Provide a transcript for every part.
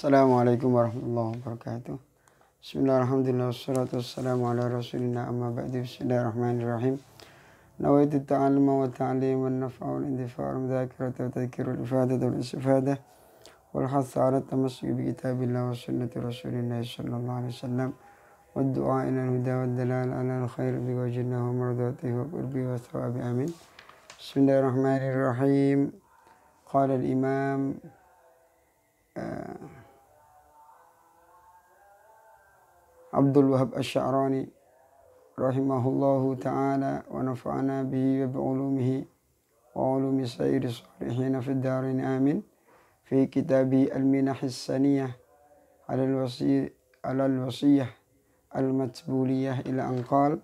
السلام عليكم ورحمة الله وبركاته بسم الله الحمد لله والصلاة والسلام على رسولنا أما بعد بسم الله الرحمن الرحيم نويت التعلم والتعليم والنفع والاندفاع والمذاكرة وتذكير الإفادة والاستفادة والحث على التمسك بكتاب الله وسنة رسول الله صلى الله عليه وسلم والدعاء إلى الهدى والدلال على الخير بوجه الله ومرضاته وقربه والثواب آمين بسم الله الرحمن الرحيم قال الإمام آه عبد الوهاب الشعراني رحمه الله تعالى ونفعنا به وبعلومه وعلوم سير الصالحين في الدارين آمين في كتاب المنح السنية على الوصية على الوصية المتبولية إلى أن قال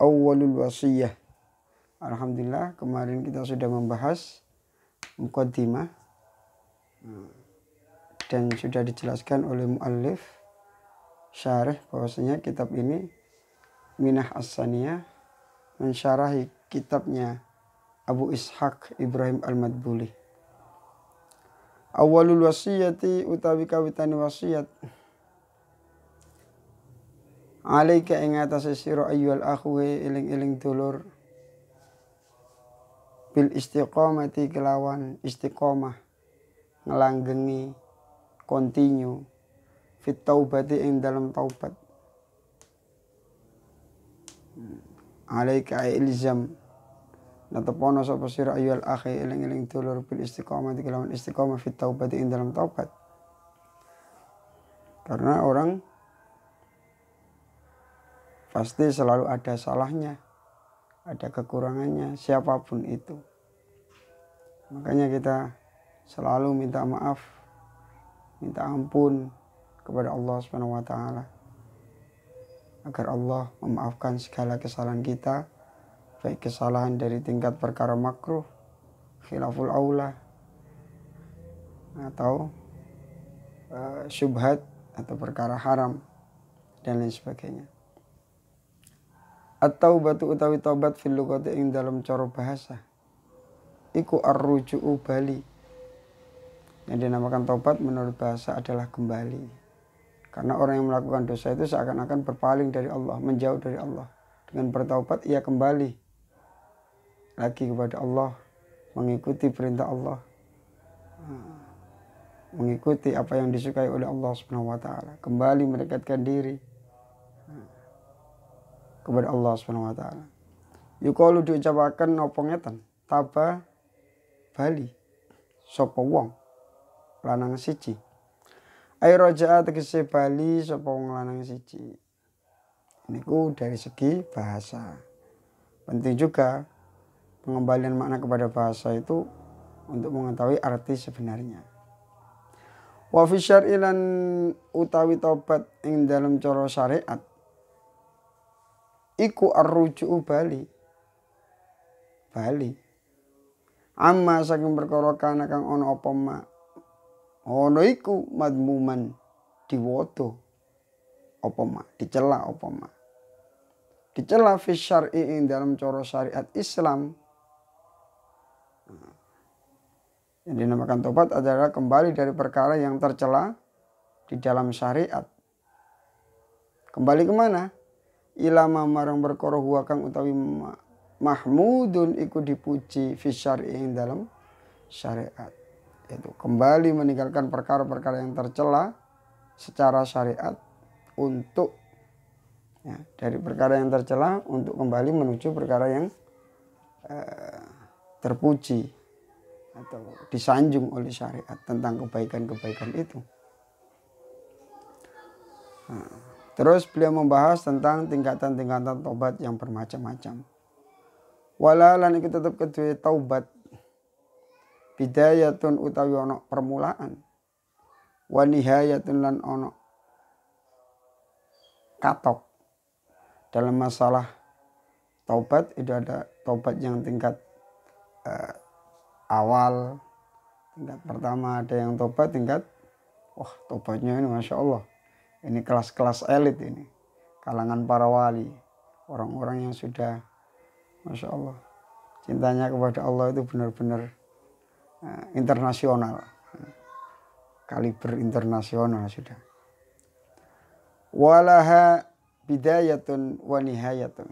أول الوصية لله kemarin kita sudah membahas mukaddimah hmm, dan sudah dijelaskan oleh muallif Syarah bahwasanya kitab ini Minah As-Saniyah mensyarahi kitabnya Abu Ishaq Ibrahim Al-Madbuli. Awalul wasiyati utawi kawitani wasiat. Alaika ing atase sira ayyuhal iling-iling eling dulur bil istiqomati kelawan istiqomah ngelanggengi continue fit taubati ing dalam taubat hmm. alaika ilzam Natapono sapa sira ayul akhi eling-eling dulur bil istiqamah dikelawan istiqamah fit taubati ing dalam taubat. Karena orang pasti selalu ada salahnya, ada kekurangannya siapapun itu. Makanya kita selalu minta maaf, minta ampun, kepada Allah Subhanahu wa taala agar Allah memaafkan segala kesalahan kita baik kesalahan dari tingkat perkara makruh khilaful aula atau uh, syubhat atau perkara haram dan lain sebagainya atau batu utawi tobat fil lugati ing dalam cara bahasa iku arruju'u bali yang dinamakan tobat menurut bahasa adalah kembali karena orang yang melakukan dosa itu seakan-akan berpaling dari Allah, menjauh dari Allah. Dengan bertaubat ia kembali lagi kepada Allah, mengikuti perintah Allah. Ah, mengikuti apa yang disukai oleh Allah Subhanahu wa taala, kembali mendekatkan diri ah, kepada Allah Subhanahu wa taala. Yukalu diucapaken napa ngeten? Taba Bali sapa wong lanang siji Ayo roja tegese bali sapa wong lanang siji. Niku dari segi bahasa. Penting juga pengembalian makna kepada bahasa itu untuk mengetahui arti sebenarnya. Wa fi utawi tobat ing dalam cara syariat iku arruju'u bali. Bali. Amma saking perkara akan kang ana Ono iku madmuman diwoto apa ma dicela apa ma dicela fi syar'i dalam cara syariat Islam nah, yang dinamakan tobat adalah kembali dari perkara yang tercela di dalam syariat kembali kemana ilama marang perkara utawi mahmudun iku dipuji fi syar'i dalam syariat yaitu kembali meninggalkan perkara-perkara yang tercela secara syariat untuk ya, dari perkara yang tercela untuk kembali menuju perkara yang eh, terpuji atau disanjung oleh syariat tentang kebaikan-kebaikan itu. Nah, terus beliau membahas tentang tingkatan-tingkatan tobat yang bermacam-macam. Walalan itu tetap kedua taubat bidayatun utawi ono permulaan wa nihayatun lan ono katok dalam masalah taubat itu ada taubat yang tingkat uh, awal tingkat pertama ada yang taubat tingkat wah taubatnya ini masya Allah ini kelas-kelas elit ini kalangan para wali orang-orang yang sudah masya Allah cintanya kepada Allah itu benar-benar Eh, internasional eh, kaliber internasional sudah walaha bidayatun wa nihayatun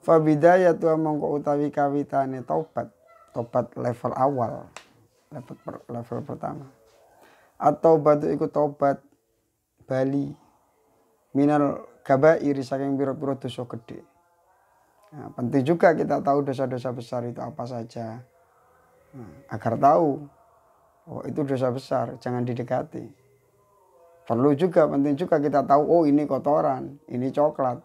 fa bidayatu mongko utawi kawitane taubat taubat level awal level, per, level pertama atau batu ikut taubat bali minal kabair saking biro-biro dosa gede nah, penting juga kita tahu dosa-dosa besar itu apa saja agar tahu oh itu dosa besar jangan didekati perlu juga penting juga kita tahu oh ini kotoran ini coklat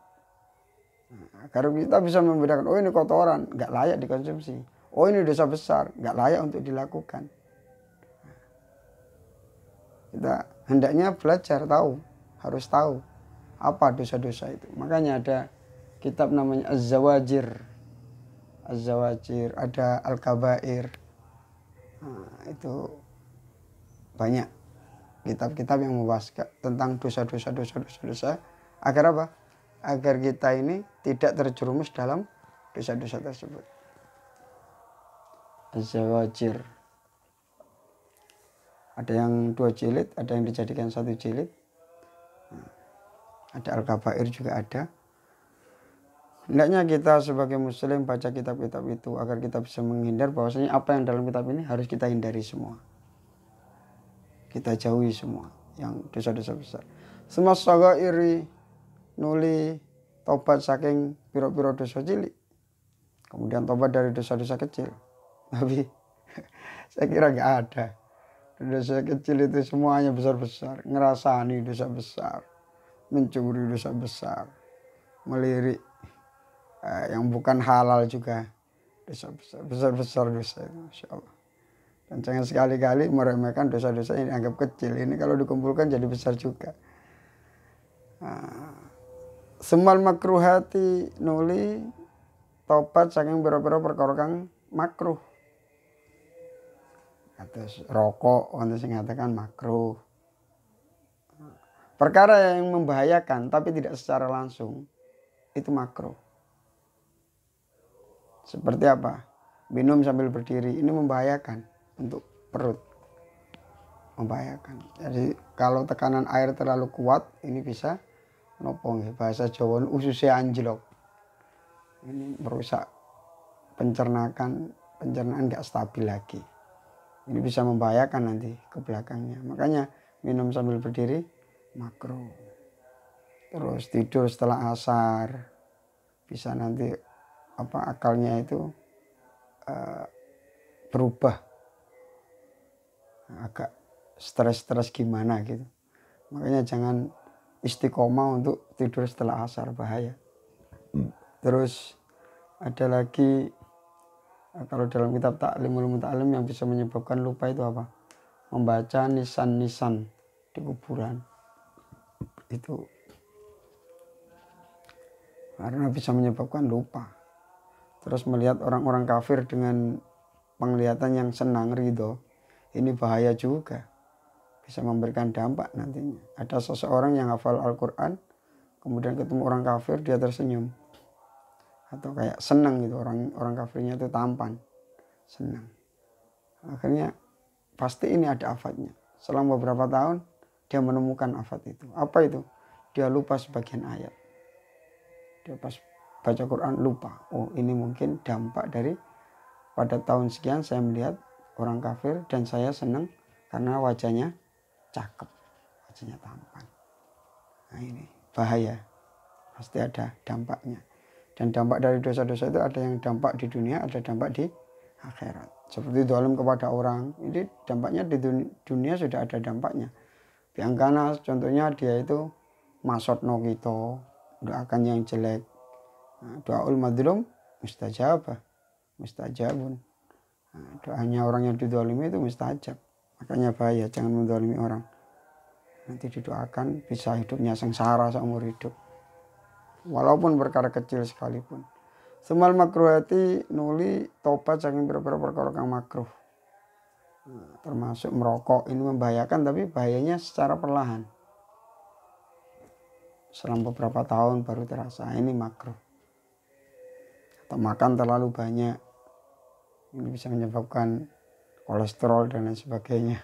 nah, agar kita bisa membedakan oh ini kotoran nggak layak dikonsumsi oh ini dosa besar nggak layak untuk dilakukan kita hendaknya belajar tahu harus tahu apa dosa-dosa itu makanya ada kitab namanya az-zawajir az-zawajir ada al-kabair Nah, itu banyak kitab-kitab yang membahas tentang dosa-dosa dosa-dosa dosa agar apa? Agar kita ini tidak terjerumus dalam dosa-dosa tersebut. Zawajir. Ada yang dua jilid, ada yang dijadikan satu jilid. Nah, ada Al-Kabair juga ada. Hendaknya kita sebagai muslim baca kitab-kitab itu agar kita bisa menghindar bahwasanya apa yang dalam kitab ini harus kita hindari semua. Kita jauhi semua yang dosa-dosa besar. Semua saga iri, nuli, tobat saking piro-piro dosa cilik. Kemudian tobat dari dosa-dosa kecil. Tapi saya kira nggak ada. Dosa kecil itu semuanya besar-besar. Ngerasani dosa besar. Mencuri dosa besar. Melirik Eh, yang bukan halal juga dosa besar besar, besar dosa itu masya Allah dan jangan sekali-kali meremehkan dosa-dosa yang dianggap kecil ini kalau dikumpulkan jadi besar juga eh, semal makruh hati nuli topat saking biro-biro perkorokan kang makruh atas rokok untuk mengatakan makruh perkara yang membahayakan tapi tidak secara langsung itu makruh seperti apa? Minum sambil berdiri. Ini membahayakan untuk perut. Membahayakan. Jadi kalau tekanan air terlalu kuat, ini bisa nopong. Bahasa Jawa ususnya anjlok. Ini merusak pencernakan, pencernaan nggak stabil lagi. Ini bisa membahayakan nanti ke belakangnya. Makanya minum sambil berdiri makro. Terus tidur setelah asar bisa nanti apa akalnya itu uh, berubah agak stres-stres gimana gitu makanya jangan istiqomah untuk tidur setelah asar bahaya hmm. terus ada lagi eh, kalau dalam kitab taklim taklimul taklim yang bisa menyebabkan lupa itu apa membaca nisan-nisan di kuburan itu karena bisa menyebabkan lupa terus melihat orang-orang kafir dengan penglihatan yang senang ridho ini bahaya juga bisa memberikan dampak nantinya ada seseorang yang hafal Al-Quran kemudian ketemu orang kafir dia tersenyum atau kayak senang gitu orang orang kafirnya itu tampan senang akhirnya pasti ini ada afatnya selama beberapa tahun dia menemukan afat itu apa itu dia lupa sebagian ayat dia pas baca Quran lupa oh ini mungkin dampak dari pada tahun sekian saya melihat orang kafir dan saya senang karena wajahnya cakep wajahnya tampan nah ini bahaya pasti ada dampaknya dan dampak dari dosa-dosa itu ada yang dampak di dunia ada dampak di akhirat seperti dolim kepada orang ini dampaknya di dunia sudah ada dampaknya yang Biangkana contohnya dia itu masot kita, doakan yang jelek doa doaul madlum mustajab mustajabun doanya orang yang didolimi itu mustajab makanya bahaya jangan mendolimi orang nanti didoakan bisa hidupnya sengsara seumur hidup walaupun perkara kecil sekalipun semal makruhati nuli topat saking beberapa perkara kang makruh termasuk merokok ini membahayakan tapi bahayanya secara perlahan selama beberapa tahun baru terasa ini makruh makan terlalu banyak ini bisa menyebabkan kolesterol dan lain sebagainya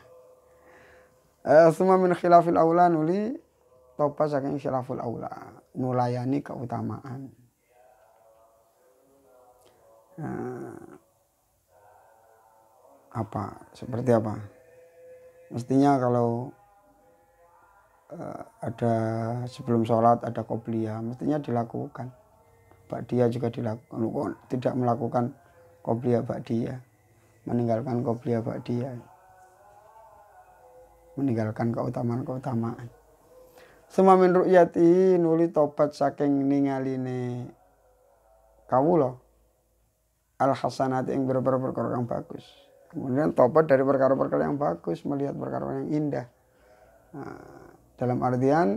eh, semua min khilafil aula nuli topa saking khilaful aula nulayani keutamaan nah, apa seperti apa mestinya kalau eh, ada sebelum sholat ada kopliyah mestinya dilakukan dia juga dilakukan tidak melakukan Qobliyah dia meninggalkan Qobliyah dia meninggalkan keutamaan-keutamaan semua menurut yati nuli topat saking ningaline kawula al hasanat yang berber perkara yang bagus kemudian topat dari perkara-perkara yang bagus melihat perkara yang indah nah, dalam artian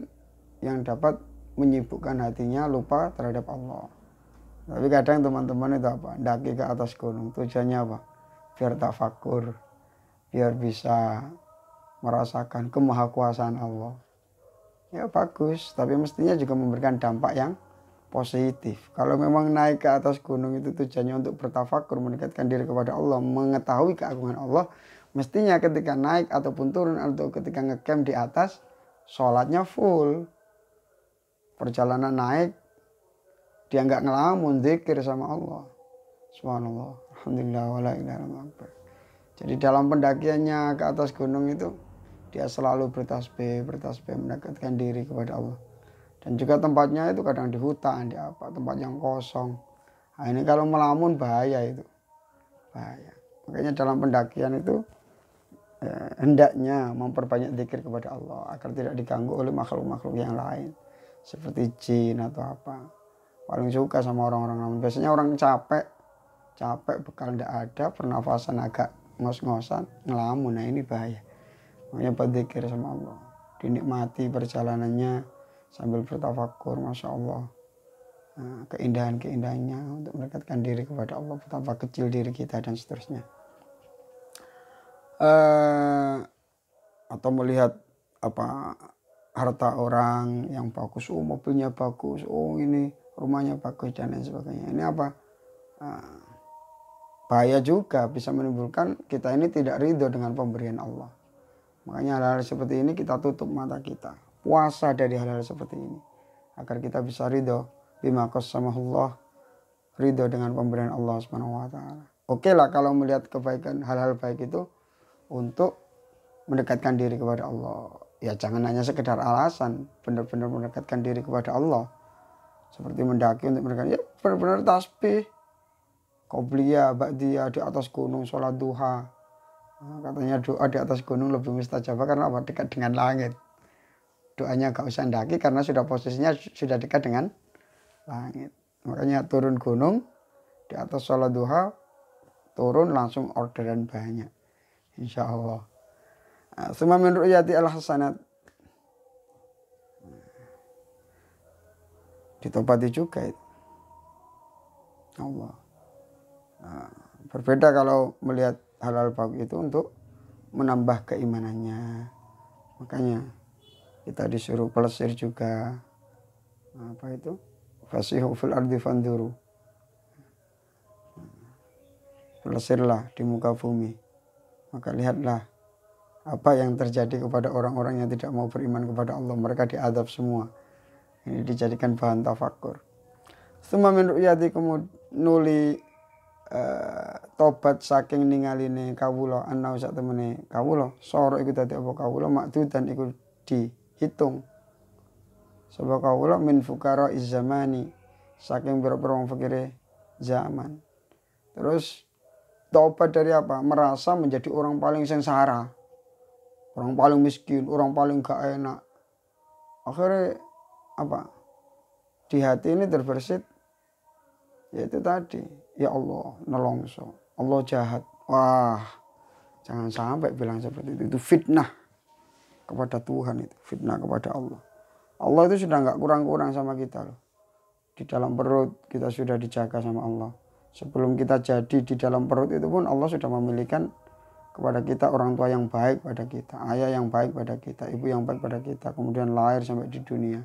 yang dapat menyibukkan hatinya lupa terhadap Allah tapi kadang teman-teman itu apa? Daki ke atas gunung. Tujuannya apa? Biar tafakur. Biar bisa merasakan kemahakuasaan Allah. Ya bagus, tapi mestinya juga memberikan dampak yang positif. Kalau memang naik ke atas gunung itu tujuannya untuk bertafakur, mendekatkan diri kepada Allah, mengetahui keagungan Allah, mestinya ketika naik ataupun turun atau ketika ngecamp di atas, sholatnya full. Perjalanan naik dia nggak ngelamun zikir sama Allah subhanallah alhamdulillah wala ilaha jadi dalam pendakiannya ke atas gunung itu dia selalu bertasbih bertasbih mendekatkan diri kepada Allah dan juga tempatnya itu kadang di hutan di apa tempat yang kosong nah, ini kalau melamun bahaya itu bahaya makanya dalam pendakian itu eh, hendaknya memperbanyak zikir kepada Allah agar tidak diganggu oleh makhluk-makhluk yang lain seperti jin atau apa paling suka sama orang-orang ngamen. biasanya orang capek capek bekal tidak ada pernafasan agak ngos-ngosan ngelamun nah ini bahaya makanya berzikir sama Allah dinikmati perjalanannya sambil bertafakur masya Allah nah, keindahan-keindahannya untuk mendekatkan diri kepada Allah betapa kecil diri kita dan seterusnya uh, atau melihat apa harta orang yang bagus oh mobilnya bagus oh ini rumahnya bagus dan lain sebagainya ini apa ah, bahaya juga bisa menimbulkan kita ini tidak ridho dengan pemberian Allah makanya hal-hal seperti ini kita tutup mata kita puasa dari hal-hal seperti ini agar kita bisa ridho bima sama Allah ridho dengan pemberian Allah subhanahu wa taala oke lah kalau melihat kebaikan hal-hal baik itu untuk mendekatkan diri kepada Allah ya jangan hanya sekedar alasan benar-benar mendekatkan diri kepada Allah seperti mendaki untuk mereka ya benar-benar tasbih qobliya ba'diya di atas gunung sholat duha nah, katanya doa di atas gunung lebih mustajabah karena apa dekat dengan langit doanya gak usah mendaki karena sudah posisinya sudah dekat dengan langit makanya turun gunung di atas sholat duha turun langsung orderan banyak insya Allah nah, semua menurut yati al hasanat ditobati juga itu. Allah. Nah, berbeda kalau melihat halal baik itu untuk menambah keimanannya. Makanya kita disuruh pelesir juga. Nah, apa itu? Fasihu fil ardi fanduru. Nah, Pelesirlah di muka bumi. Maka lihatlah apa yang terjadi kepada orang-orang yang tidak mau beriman kepada Allah. Mereka diadab semua ini dijadikan bahan tafakur Suma min ru'yati nuli uh, tobat saking ini kawula anau sak temene kawula soro iku tadi apa kawula dan iku dihitung sebab kawula min fukara izamani saking berperang pira fakire zaman terus tobat dari apa merasa menjadi orang paling sengsara orang paling miskin orang paling gak enak akhirnya apa di hati ini terbersit yaitu tadi ya Allah nolongso Allah jahat wah jangan sampai bilang seperti itu itu fitnah kepada Tuhan itu fitnah kepada Allah Allah itu sudah nggak kurang-kurang sama kita loh di dalam perut kita sudah dijaga sama Allah sebelum kita jadi di dalam perut itu pun Allah sudah memilihkan kepada kita orang tua yang baik pada kita ayah yang baik pada kita ibu yang baik pada kita kemudian lahir sampai di dunia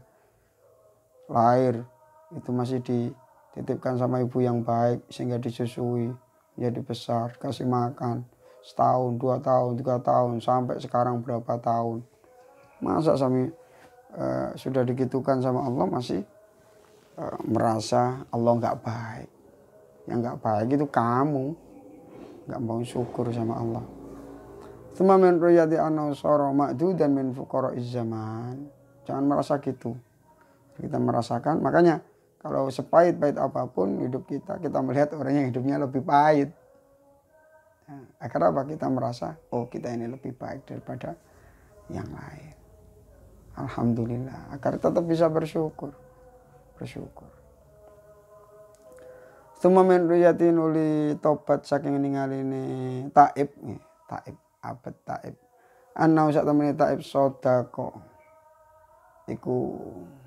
lahir itu masih dititipkan sama ibu yang baik sehingga disusui menjadi besar kasih makan setahun dua tahun tiga tahun sampai sekarang berapa tahun masa sami uh, sudah digitukan sama Allah masih uh, merasa Allah nggak baik yang nggak baik itu kamu nggak mau syukur sama Allah semua min ruyati anna usara dan min fukoro zaman. Jangan merasa gitu kita merasakan makanya kalau sepahit-pahit apapun hidup kita kita melihat orang yang hidupnya lebih pahit nah, agar apa kita merasa oh kita ini lebih baik daripada yang lain Alhamdulillah agar tetap bisa bersyukur bersyukur Tuma min ruyatin uli topat saking meninggal ini taib taib abad taib anau sak temani taib sodako ikut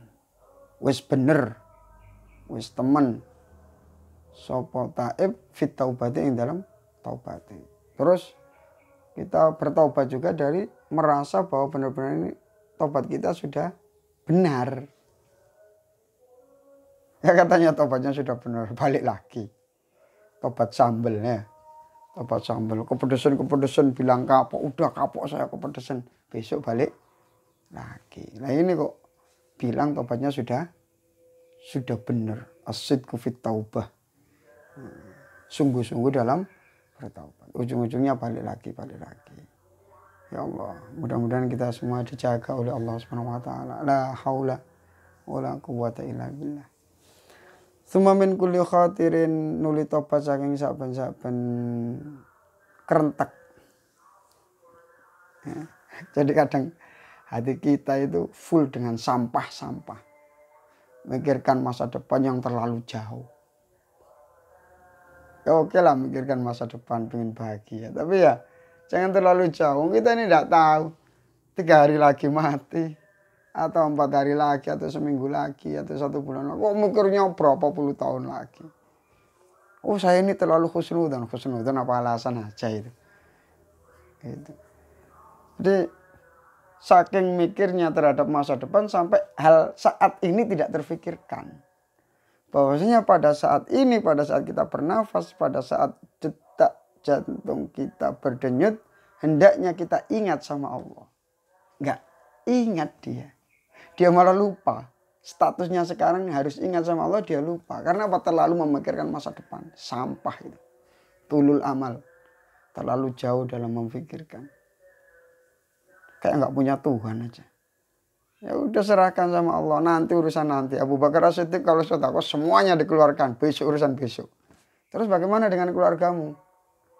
wis bener wis temen sopo taib fit taubati yang dalam taubati terus kita bertaubat juga dari merasa bahwa benar-benar ini tobat kita sudah benar ya katanya tobatnya sudah benar balik lagi tobat sambelnya, ya tobat sambel kepedesan kepedesan bilang kapok udah kapok saya kepedesan besok balik lagi nah ini kok bilang tobatnya sudah sudah benar asid kufit taubah sungguh-sungguh dalam bertaubat ujung-ujungnya balik lagi balik lagi ya Allah mudah-mudahan kita semua dijaga oleh Allah Subhanahu wa taala la haula wala quwata illa billah semua min kulli khatirin nuli tobat saking saben-saben kerentak Ya. Jadi kadang hati kita itu full dengan sampah-sampah. Mikirkan masa depan yang terlalu jauh. Ya oke lah mikirkan masa depan pengen bahagia. Tapi ya jangan terlalu jauh. Kita ini tidak tahu. Tiga hari lagi mati. Atau empat hari lagi. Atau seminggu lagi. Atau satu bulan lagi. Kok mikirnya berapa puluh tahun lagi. Oh saya ini terlalu khusnudan. Khusnudan apa alasan aja itu. Gitu. Jadi saking mikirnya terhadap masa depan sampai hal saat ini tidak terfikirkan. Bahwasanya pada saat ini, pada saat kita bernafas, pada saat detak jantung kita berdenyut, hendaknya kita ingat sama Allah. Enggak, ingat dia. Dia malah lupa. Statusnya sekarang harus ingat sama Allah, dia lupa. Karena apa? Terlalu memikirkan masa depan. Sampah itu. Tulul amal. Terlalu jauh dalam memikirkan kayak nggak punya Tuhan aja. Ya udah serahkan sama Allah. Nanti urusan nanti. Abu Bakar As-Siddiq kalau takut semuanya dikeluarkan. Besok urusan besok. Terus bagaimana dengan keluargamu?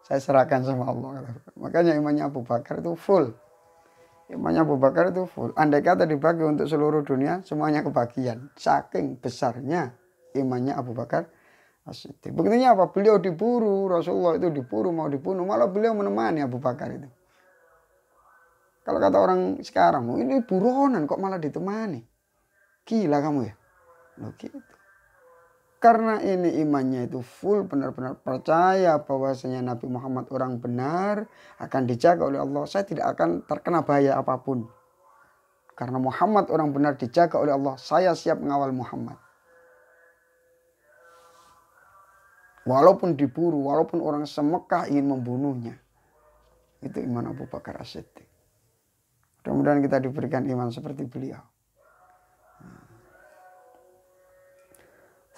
Saya serahkan sama Allah. Makanya imannya Abu Bakar itu full. Imannya Abu Bakar itu full. Andai kata dibagi untuk seluruh dunia, semuanya kebagian. Saking besarnya imannya Abu Bakar As-Siddiq. Buktinya apa? Beliau diburu. Rasulullah itu diburu, mau dibunuh. Malah beliau menemani Abu Bakar itu. Kalau kata orang sekarang, oh, ini buronan kok malah ditemani. Gila kamu ya. Loh gitu. Karena ini imannya itu full benar-benar percaya bahwasanya Nabi Muhammad orang benar akan dijaga oleh Allah. Saya tidak akan terkena bahaya apapun. Karena Muhammad orang benar dijaga oleh Allah, saya siap mengawal Muhammad. Walaupun diburu, walaupun orang semekah ingin membunuhnya. Itu iman Abu Bakar As-Siddiq mudah-mudahan kita diberikan iman seperti beliau.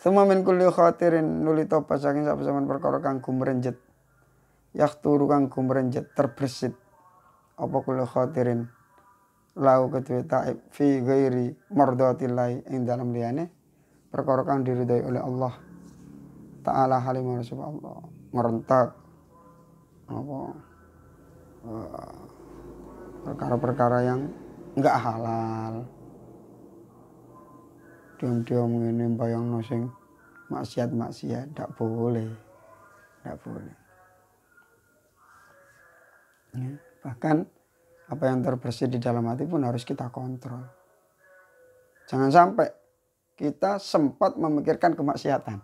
Semua min kulli khatirin nuli topa saking sapa zaman perkara kang gumrenjet. turu kang gumrenjet terbersit. Apa kulli khatirin lau kedue taib fi ghairi mardhatillah ing dalam liyane perkara kang diridhai oleh Allah taala halimah subhanallah merentak apa uh, perkara-perkara yang nggak halal diam-diam ini bayang nosing maksiat maksiat tidak boleh tidak boleh ya. bahkan apa yang terbersih di dalam hati pun harus kita kontrol jangan sampai kita sempat memikirkan kemaksiatan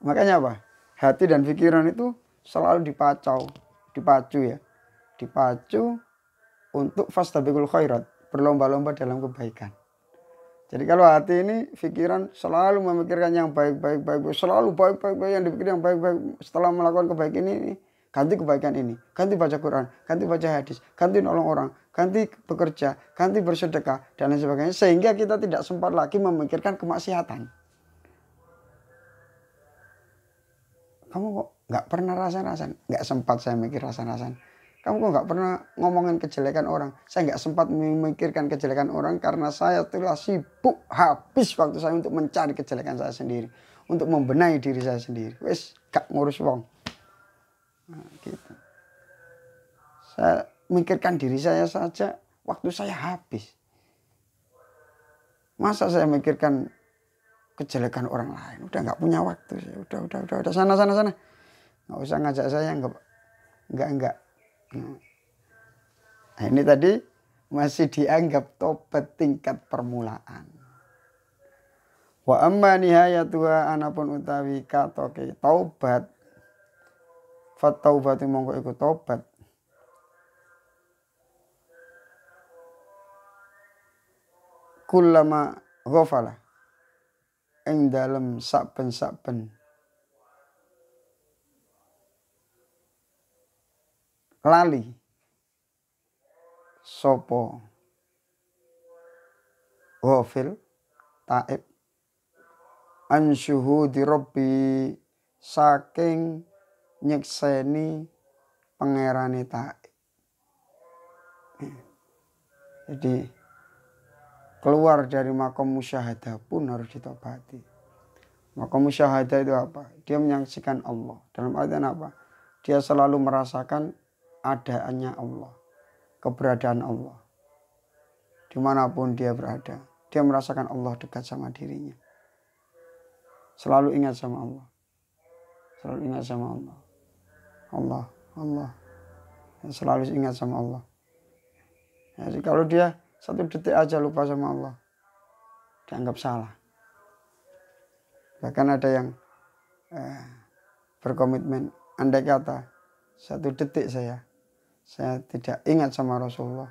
makanya apa hati dan pikiran itu selalu dipacau dipacu ya dipacu untuk fastabiqul khairat, berlomba-lomba dalam kebaikan. Jadi kalau hati ini pikiran selalu memikirkan yang baik-baik baik, selalu baik-baik baik yang dipikir yang baik-baik setelah melakukan kebaikan ini ganti kebaikan ini, ganti baca Quran, ganti baca hadis, ganti nolong orang, ganti bekerja, ganti bersedekah dan lain sebagainya sehingga kita tidak sempat lagi memikirkan kemaksiatan. Kamu kok nggak pernah rasa-rasan, nggak sempat saya mikir rasa-rasan kamu kok nggak pernah ngomongin kejelekan orang saya nggak sempat memikirkan kejelekan orang karena saya telah sibuk habis waktu saya untuk mencari kejelekan saya sendiri untuk membenahi diri saya sendiri wes gak ngurus wong nah, gitu saya mikirkan diri saya saja waktu saya habis masa saya mikirkan kejelekan orang lain udah nggak punya waktu saya udah udah udah udah sana sana sana nggak usah ngajak saya nggak nggak nggak Nah, ini tadi masih dianggap tobat tingkat permulaan. Wa amma nihayatuha anapun utawi katoke taubat. Fat taubatu mongko iku taubat Kulama ghafala ing dalem saben-saben lali sopo wafil taib ansyuhu dirobi saking nyekseni pangerane taib jadi keluar dari makom musyahadah pun harus ditobati makom musyahadah itu apa dia menyaksikan Allah dalam artian apa dia selalu merasakan keadaannya Allah, keberadaan Allah. Dimanapun dia berada, dia merasakan Allah dekat sama dirinya. Selalu ingat sama Allah. Selalu ingat sama Allah. Allah, Allah. Dan ya, selalu ingat sama Allah. Ya, jadi kalau dia satu detik aja lupa sama Allah, dianggap salah. Bahkan ada yang eh, berkomitmen, andai kata satu detik saya saya tidak ingat sama Rasulullah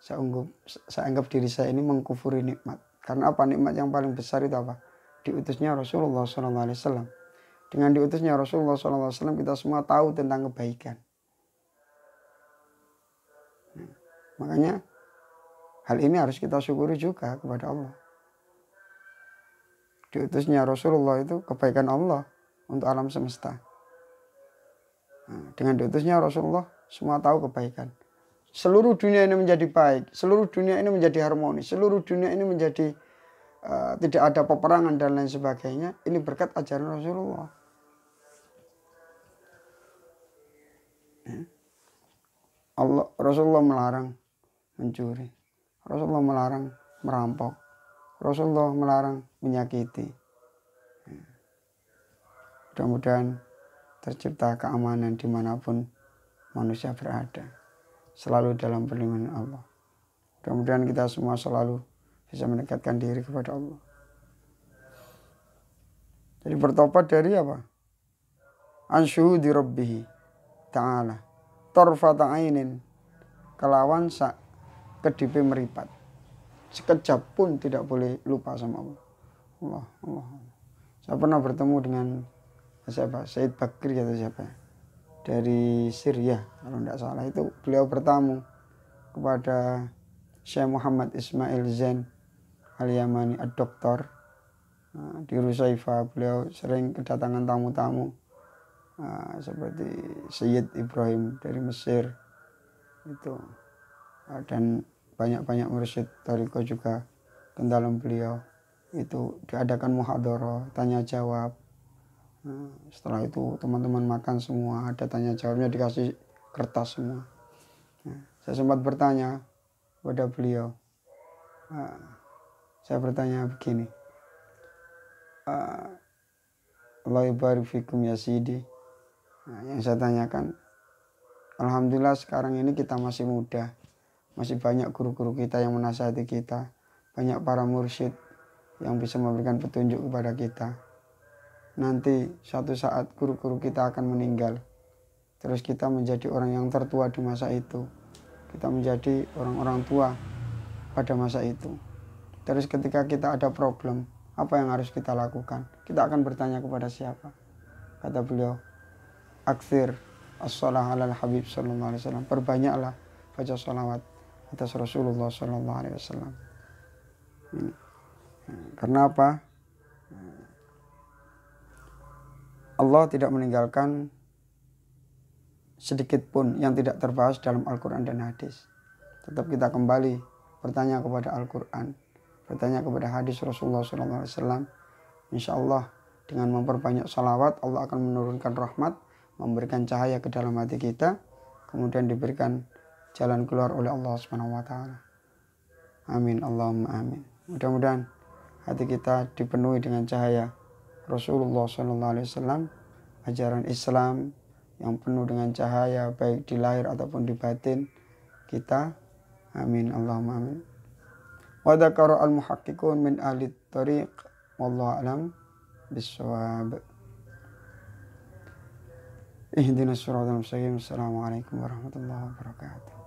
saya anggap saya anggap diri saya ini mengkufuri nikmat karena apa nikmat yang paling besar itu apa diutusnya Rasulullah SAW dengan diutusnya Rasulullah SAW kita semua tahu tentang kebaikan hmm. makanya hal ini harus kita syukuri juga kepada Allah diutusnya Rasulullah itu kebaikan Allah untuk alam semesta hmm. dengan diutusnya Rasulullah semua tahu kebaikan. Seluruh dunia ini menjadi baik, seluruh dunia ini menjadi harmoni. seluruh dunia ini menjadi uh, tidak ada peperangan dan lain sebagainya. Ini berkat ajaran Rasulullah. Ya. Allah Rasulullah melarang mencuri. Rasulullah melarang merampok. Rasulullah melarang menyakiti. Ya. Mudah-mudahan tercipta keamanan dimanapun manusia berada. Selalu dalam perlindungan Allah. Kemudian kita semua selalu bisa mendekatkan diri kepada Allah. Jadi bertobat dari apa? Ansyuhudi Rabbihi Ta'ala. Torfata ainin. Kelawan sak kedipi meripat. Sekejap pun tidak boleh lupa sama Allah. Allah, Allah. Saya pernah bertemu dengan siapa? Said Bakri atau siapa dari Syria kalau tidak salah itu beliau bertamu kepada Syekh Muhammad Ismail Zain Al-Yamani Ad-Doktor eh, di Rusaifa beliau sering kedatangan tamu-tamu eh, seperti Syed Ibrahim dari Mesir itu eh, dan banyak-banyak mursyid Toriko juga dalam beliau itu diadakan muhadoro tanya jawab Hmm, setelah itu teman-teman makan semua, ada tanya jawabnya dikasih kertas semua. Ya, saya sempat bertanya kepada beliau, eh, saya bertanya begini, uh, eh, Allah ya Sidi. Nah, yang saya tanyakan, Alhamdulillah sekarang ini kita masih muda, masih banyak guru-guru kita yang menasihati kita, banyak para mursyid yang bisa memberikan petunjuk kepada kita nanti satu saat guru-guru kita akan meninggal. Terus kita menjadi orang yang tertua di masa itu. Kita menjadi orang-orang tua pada masa itu. Terus ketika kita ada problem, apa yang harus kita lakukan? Kita akan bertanya kepada siapa? Kata beliau, akhir as-salah alal habib sallallahu alaihi wasallam. Perbanyaklah baca salawat atas Rasulullah sallallahu alaihi wasallam. Ini. Karena apa? Allah tidak meninggalkan sedikit pun yang tidak terbahas dalam Al-Quran dan hadis. Tetap kita kembali bertanya kepada Al-Quran, bertanya kepada hadis Rasulullah SAW. Insya Allah dengan memperbanyak salawat Allah akan menurunkan rahmat, memberikan cahaya ke dalam hati kita, kemudian diberikan jalan keluar oleh Allah Subhanahu wa taala. Amin Allahumma amin. Mudah-mudahan hati kita dipenuhi dengan cahaya Rasulullah SAW, Alaihi Wasallam, ajaran Islam yang penuh dengan cahaya baik di lahir ataupun di batin kita. Amin Allahumma amin. Wa dzakara al muhaqqiqun min ahli tariq wallahu alam bisawab. Ihdinas siratal mustaqim. Assalamualaikum warahmatullahi wabarakatuh.